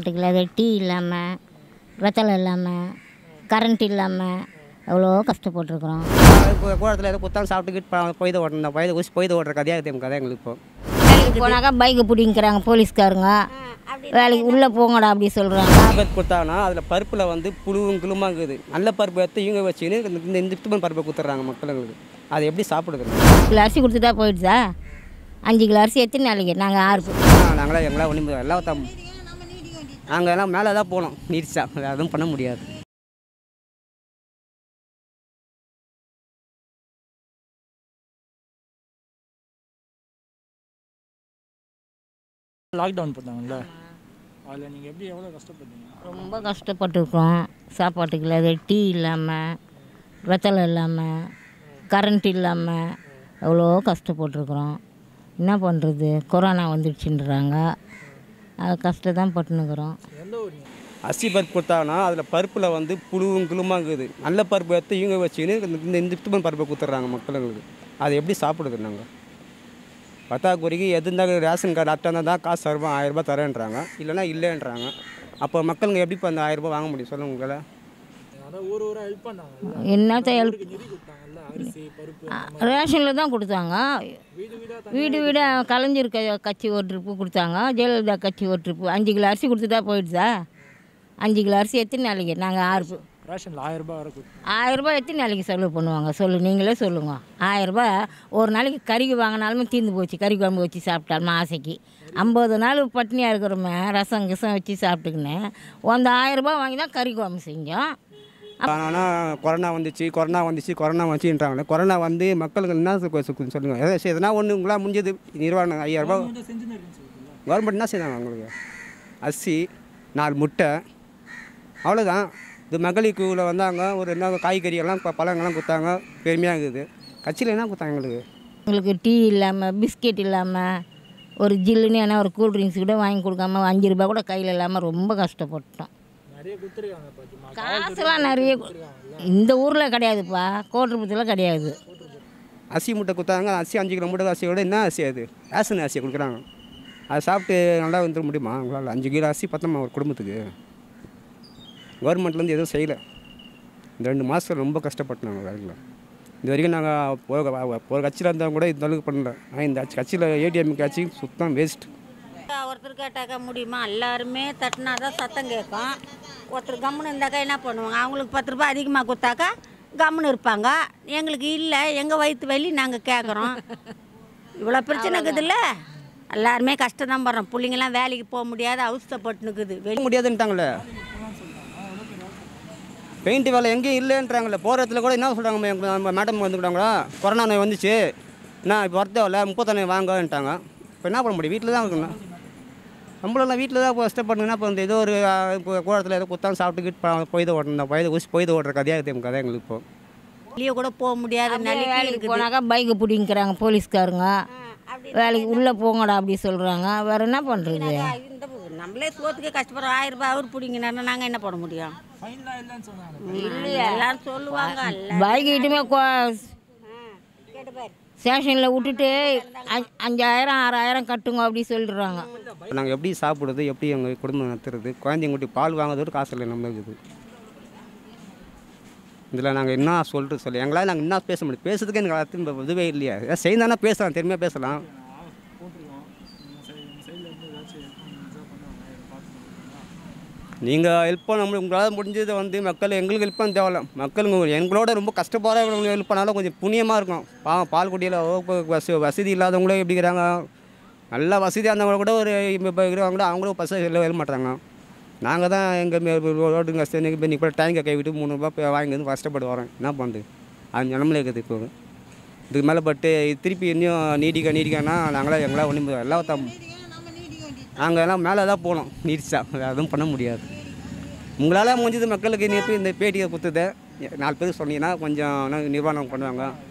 சாப்பிட்டுக்கல அது டீ இல்லாமல் வெத்தலை இல்லாமல் கரண்ட் இல்லாமல் எவ்வளோ கஷ்டப்பட்டுருக்குறோம் கூடத்தில் எதோ கொடுத்தாலும் சாப்பிட்டுக்கிட்டு பொய்த ஓட்டணும் பொய்த ஊசி பொய்த ஓடுற கதையாக இருக்கும் கதை எங்களுக்கு இப்போது வேலைக்கு போனாக்கா பைக்கை பிடிங்கிறாங்க போலீஸ்காரங்க வேலைக்கு உள்ளே போங்கடா அப்படி சொல்கிறாங்க பருப்பு கொடுத்தாங்கன்னா அதில் பருப்பில் வந்து புழுவும் குழுமாங்குது நல்ல பருப்பு எடுத்து இவங்க வச்சுன்னு இந்த இந்த இத்துமன் பருப்பை கொடுத்துட்றாங்க மக்களுக்கு அதை எப்படி சாப்பிடுது கிலோ அரிசி கொடுத்துட்டா போயிடுச்சா அஞ்சு கிலோ அரிசி எத்தனை நாளைக்கு நாங்கள் ஆறு நாங்களே எங்களா ஒன்றும் எல்லாம் அங்கெல்லாம் மேலே தான் போகணும் நீர்ச்சா வேறு எதுவும் பண்ண முடியாது லாக்டவுன் போட்டாங்கல்ல அதில் நீங்கள் எப்படி எவ்வளோ கஷ்டப்பட்டீங்க ரொம்ப கஷ்டப்பட்டுருக்கோம் சாப்பாட்டுக்கு இல்லாத டீ இல்லாமல் வெத்தலை இல்லாமல் கரண்ட் இல்லாமல் எவ்வளோ கஷ்டப்பட்டுருக்குறோம் என்ன பண்ணுறது கொரோனா வந்துடுச்சுன்றாங்க அது கஷ்டம் தான் பட்டுனுக்குறோம் அசி பருப்பு கொடுத்தாங்கன்னா அதில் பருப்பில் வந்து புழுவும் குழுமாங்குது நல்ல பருப்பு எடுத்து இவங்க வச்சுன்னு இந்த இந்த இத்துமன் பருப்பை கொடுத்துட்றாங்க மக்களுக்கு அதை எப்படி சாப்பிடுது நாங்கள் பத்தாக்குறைக்கு எது இருந்தாலும் ரேஷன் கார்டு அட்டை தான் காசு தருவோம் ஆயிரரூபா தரேன்றாங்க இல்லைன்னா இல்லைன்றாங்க அப்போ மக்களுங்க எப்படி இப்போ அந்த ஆயிரரூபா வாங்க முடியும் சொல்லுங்களேன் என்னத்த ஹெல்ப் ரேஷனில் தான் கொடுத்தாங்க வீடு வீடாக கலைஞர் க கட்சி ஒரு ட்ரிப்பு கொடுத்தாங்க ஜெயலலிதா கட்சி ஒரு ட்ரிப்பு அஞ்சு கிலோ அரிசி கொடுத்துட்டா போயிடுதா அஞ்சு கிலோ அரிசி எத்தனை நாளைக்கு நாங்கள் ஆறு ரேஷன் ஆயிரரூபா ஆயிரரூபா எத்தனை நாளைக்கு செலவு பண்ணுவாங்க சொல்லு நீங்களே சொல்லுங்க ஆயிரரூபா ஒரு நாளைக்கு கறிக்கு வாங்கினாலுமே தீர்ந்து போச்சு கறி குழம்பு வச்சு சாப்பிட்டாலும் ஆசைக்கு ஐம்பது நாள் பட்டினியாக இருக்கிறோமே ரசம் கிசம் வச்சு சாப்பிட்டுக்கினேன் அந்த ஆயிரரூபா வாங்கி தான் கறி குழம்பு செஞ்சோம் ஆனால் கொரோனா வந்துச்சு கொரோனா வந்துச்சு கொரோனா வந்துச்சுன்றாங்களே கொரோனா வந்து மக்களுக்கு என்ன சொல்லுங்க எதாவது எதனா ஒன்று உங்களா முடிஞ்சது நிர்வாகம் ஐயாயிரரூபா கவர்மெண்ட் என்ன செய்தாங்க உங்களுக்கு அரிசி நாலு முட்டை அவ்வளோதான் இது மகளிர் குழுவில் வந்தாங்க ஒரு என்ன காய்கறியெல்லாம் பழங்கள்லாம் கொடுத்தாங்க பெருமையாக இருக்குது கட்சியில் என்ன கொடுத்தாங்க எங்களுக்கு எங்களுக்கு டீ இல்லாமல் பிஸ்கெட் இல்லாமல் ஒரு ஜில்லுன்னு ஏன்னா ஒரு கூல் ட்ரிங்க்ஸ் கூட வாங்கி கொடுக்காம அஞ்சு ரூபா கூட கையில் இல்லாமல் ரொம்ப கஷ்டப்பட்டோம் காசுலாம் நிறைய இந்த ஊரில் கிடையாதுப்பா கோட்டுப்பத்தில் கிடையாது அசி மூட்டை கொடுத்தாங்க அசி அஞ்சு கிலோ மூட்டை விட என்ன அசி அது ரேஷன் அரிசியை கொடுக்குறாங்க அதை சாப்பிட்டு நல்லா வந்துட முடியுமா உங்களால் அஞ்சு கிலோ அரிசி பத்தமா ஒரு குடும்பத்துக்கு கவர்மெண்ட்லேருந்து எதுவும் செய்யலை இந்த ரெண்டு மாதத்தில் ரொம்ப கஷ்டப்பட்டோம் நாங்கள் வேலையில் இது வரைக்கும் நாங்கள் போக ஒரு கட்சியில் இருந்தவங்க கூட இந்த அளவுக்கு பண்ணல ஆனால் இந்த கட்சியில் ஏடிஎம் கட்சி சுத்தம் வேஸ்ட்டு ஒருத்தர் கேட்டாக்கா முடியுமா எல்லாருமே தட்டினா சத்தம் கேட்கும் ஒருத்தர் கம்முன்னு இருந்தாக்கா என்ன பண்ணுவாங்க அவங்களுக்கு பத்து ரூபாய் அதிகமாக கொடுத்தாக்கா கம்முன்னு இருப்பாங்க எங்களுக்கு இல்லை எங்கள் வயிற்று வலி நாங்கள் கேட்குறோம் இவ்வளோ பிரச்சனை இருக்குதுல்ல எல்லாருமே கஷ்டம் தான் படுறோம் பிள்ளைங்களாம் வேலைக்கு போக முடியாது அவசப்பட்டுனுக்குது வெளியே முடியாதுன்ட்டாங்களே பெயிண்ட் வேலை எங்கேயும் இல்லைன்றாங்களே போகிற இடத்துல கூட என்ன சொல்கிறாங்க மேடம் வந்துவிட்டாங்களா கொரோனா நோய் வந்துச்சு நான் இப்போ வரதே இல்லை முப்பத்தொன்னு வாங்கன்ட்டாங்க இப்போ என்ன பண்ண முடியும் வீட்டில் தான் இருக்கணும் நம்மளெல்லாம் வீட்டில் தான் இப்போ கஷ்டப்பட்டுங்கன்னா இப்போ இந்த ஏதோ ஒரு இப்போ கூடத்தில் ஏதோ குத்தாலும் சாப்பிட்டுக்கிட்டு பொய்த ஓட்டணும் பொய்த ஊசி பொய்த ஓடுற கதையாக இருக்குது கதை எங்களுக்கு இப்போ வெளியே கூட போக முடியாது வேலைக்கு போனாக்கா பைக்கை பிடிங்கிறாங்க போலீஸ்காரங்க வேலைக்கு உள்ளே போங்கடா அப்படி சொல்கிறாங்க வேறு என்ன பண்ணுறது நம்மளே சோத்துக்கு கஷ்டப்படுறோம் ஆயிரம் ரூபாய் அவர் பிடிங்கினா நாங்கள் என்ன பண்ண முடியும் இல்லை எல்லாரும் சொல்லுவாங்க பைக்கிட்டுமே ஸ்டேஷனில் விட்டுட்டு அஞ்சாயிரம் ஆறாயிரம் கட்டுங்க அப்படி சொல்லிடுறாங்க நாங்கள் எப்படி சாப்பிடுறது எப்படி எங்கள் குடும்பம் நடத்துறது குழந்தைங்க குட்டி பால் வாங்குறதுக்கு காசு இல்லை நம்மளுக்கு இதில் நாங்கள் என்ன சொல்லிட்டு சொல்லி எங்களால் நாங்கள் என்ன பேச முடியும் பேசுறதுக்கு எங்களுக்கு இதுவே இல்லையா ஏதாவது செய்தானா பேசலாம் திறமையாக பேசலாம் நீங்கள் ஹெல்ப் பண்ண உங்களால் முடிஞ்சதை வந்து மக்கள் எங்களுக்கு ஹெல்ப் பண்ண தேவையில்ல மக்களுங்க எங்களோட ரொம்ப கஷ்டப்படுறவங்க ஹெல்ப் பண்ணாலும் கொஞ்சம் புண்ணியமாக இருக்கும் பா பால்குடியில் வசதி வசதி இல்லாதவங்களே எப்படி இருக்கிறாங்க நல்லா வசதியாக இருந்தவங்க கூட ஒரு இப்போ கூட அவங்களும் பசங்க செல்ல வர மாட்டாங்க நாங்கள் தான் எங்கள் ரோடு கஷ்டம் இப்போ இன்றைக்கி கூட டேங்கை கை விட்டு மூணு ரூபா வாங்கி வந்து கஷ்டப்பட்டு வரோம் என்ன பண்ணுது அது நிலமில் இருக்குது இப்போ இதுக்கு மேலே பட்டு திருப்பி இன்னும் நீடிக்க நீடிக்கன்னா நாங்களாம் எங்களால் ஒன்றும் எல்லாத்தான் எல்லாம் மேலே தான் போனோம் வேறு எதுவும் பண்ண முடியாது உங்களால் முடிஞ்சது மக்களுக்கு நேற்று இந்த பேட்டியை கொடுத்தது நாலு பேருக்கு சொன்னீங்கன்னா கொஞ்சம் நிர்வாணம் பண்ணுவாங்க